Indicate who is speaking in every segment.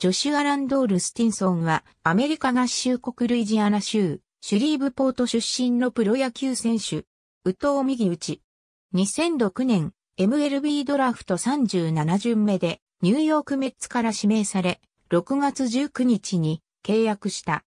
Speaker 1: ジョシュア・ランドール・スティンソンは、アメリカ合衆国ルイジアナ州、シュリーブポート出身のプロ野球選手、宇藤右打ち。2006年、MLB ドラフト37巡目で、ニューヨークメッツから指名され、6月19日に契約した。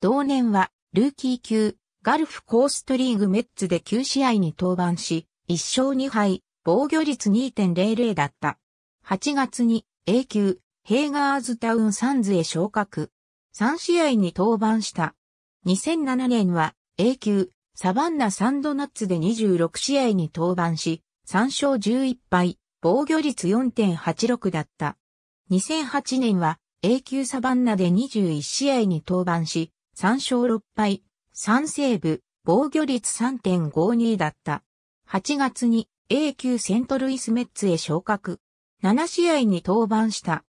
Speaker 1: 同年は、ルーキー級、ガルフコーストリーグメッツで9試合に登板し、1勝2敗、防御率2.00だった。8月に A 級、ヘイガーズタウンサンズへ昇格。3試合に登板した。2007年は A 級サバンナサンドナッツで26試合に登板し、3勝11敗、防御率4.86だった。2008年は A 級サバンナで21試合に登板し、3勝6敗、3セーブ、防御率3.52だった。8月に A 級セントルイスメッツへ昇格。7試合に登板した。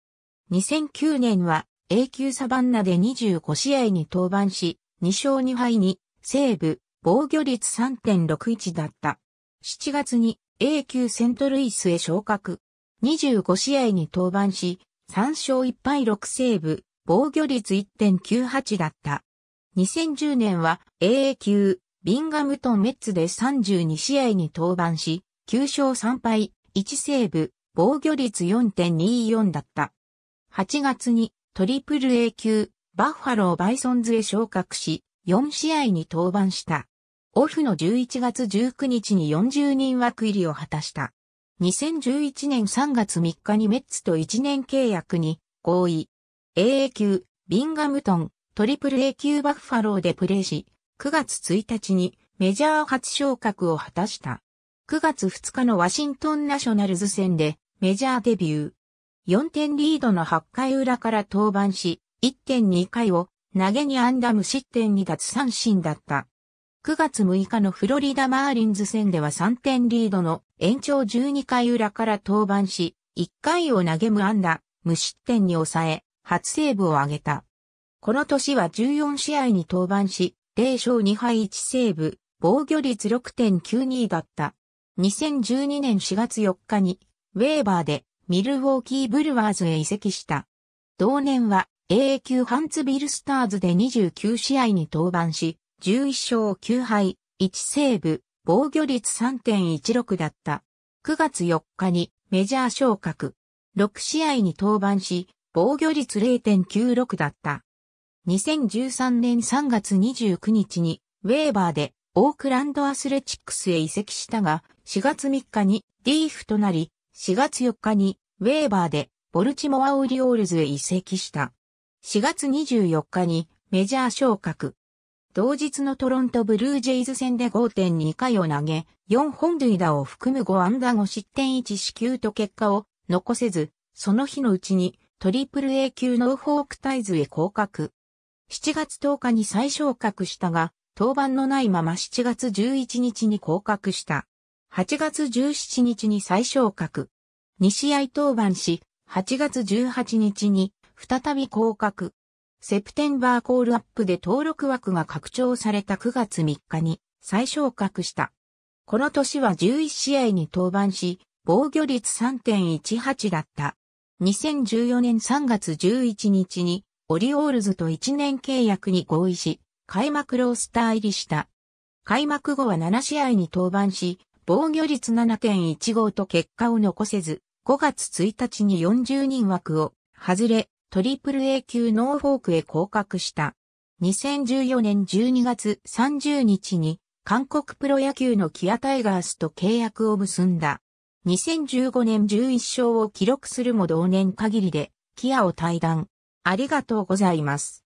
Speaker 1: 2009年は A 級サバンナで25試合に登板し、2勝2敗に、西ブ、防御率3.61だった。7月に A 級セントルイスへ昇格。25試合に登板し、3勝1敗6セーブ、防御率1.98だった。2010年は AA 級、ビンガムトンメッツで32試合に登板し、9勝3敗、1セーブ、防御率4.24だった。8月にトリプル A 級バッファローバイソンズへ昇格し、4試合に登板した。オフの11月19日に40人枠入りを果たした。2011年3月3日にメッツと1年契約に合意。AA 級、ビンガムトン、トリプル A 級バッファローでプレーし、9月1日にメジャー初昇格を果たした。9月2日のワシントンナショナルズ戦でメジャーデビュー。4点リードの8回裏から登板し、1.2回を投げにンダ無失点立つ三振だった。9月6日のフロリダマーリンズ戦では3点リードの延長12回裏から登板し、1回を投げ無ンダ、無失点に抑え、初セーブを挙げた。この年は14試合に登板し、0勝2敗1セーブ、防御率6.92だった。2012年4月4日に、ウェーバーでミルウォーキーブルワーズへ移籍した。同年は a 久級ハンツビルスターズで29試合に登板し、11勝9敗、1セーブ、防御率3.16だった。9月4日にメジャー昇格。6試合に登板し、防御率0.96だった。2013年3月29日にウェーバーでオークランドアスレチックスへ移籍したが、4月3日にリーフとなり、4月4日にウェーバーでボルチモアオリオールズへ移籍した。4月24日にメジャー昇格。同日のトロントブルージェイズ戦で5.2回を投げ、4本塁打を含む5安打5失点1四球と結果を残せず、その日のうちにトリプル A 級ノーフォークタイズへ降格。7月10日に再昇格したが、登板のないまま7月11日に降格した。8月17日に再昇格。2試合登板し、8月18日に再び降格。セプテンバーコールアップで登録枠が拡張された9月3日に再昇格した。この年は11試合に登板し、防御率3.18だった。2014年3月11日にオリオールズと1年契約に合意し、開幕ロースター入りした。開幕後は7試合に登板し、防御率7.15と結果を残せず、5月1日に40人枠を外れ、トリプル A 級ノーフォークへ降格した。2014年12月30日に韓国プロ野球のキアタイガースと契約を結んだ。2015年11勝を記録するも同年限りでキアを退団。ありがとうございます。